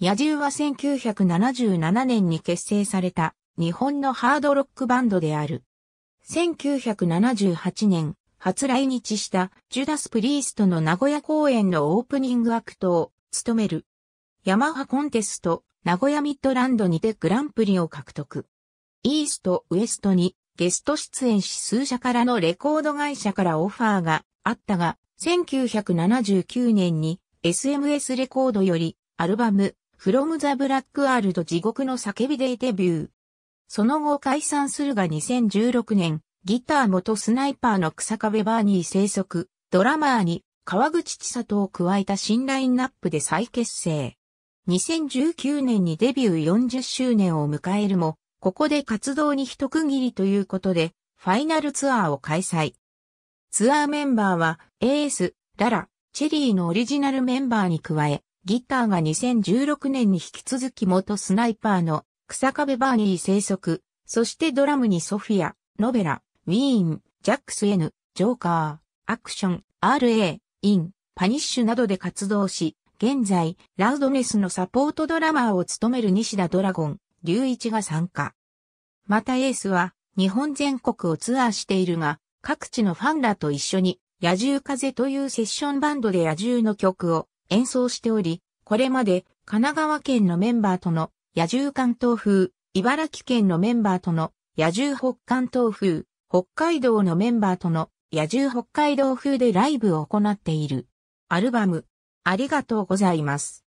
野獣は1977年に結成された日本のハードロックバンドである。1978年、初来日したジュダス・プリーストの名古屋公演のオープニングアクトを務める。ヤマハコンテスト、名古屋ミッドランドにてグランプリを獲得。イースト・ウエストにゲスト出演し数社からのレコード会社からオファーがあったが、1979年に SMS レコードよりアルバム From the Black World 地獄の叫びでデビュー。その後解散するが2016年、ギター元スナイパーの草壁バーニー生息、ドラマーに川口千里を加えた新ラインナップで再結成。2019年にデビュー40周年を迎えるも、ここで活動に一区切りということで、ファイナルツアーを開催。ツアーメンバーは、エース、ララ、チェリーのオリジナルメンバーに加え、ギターが2016年に引き続き元スナイパーの草壁バーニー生息、そしてドラムにソフィア、ノベラ、ウィーン、ジャックス N、ジョーカー、アクション、RA、イン、パニッシュなどで活動し、現在、ラウドネスのサポートドラマーを務める西田ドラゴン、隆一が参加。またエースは、日本全国をツアーしているが、各地のファンらと一緒に、野獣風というセッションバンドで野獣の曲を演奏しており、これまで神奈川県のメンバーとの野獣関東風、茨城県のメンバーとの野獣北関東風、北海道のメンバーとの野獣北海道風でライブを行っている。アルバム、ありがとうございます。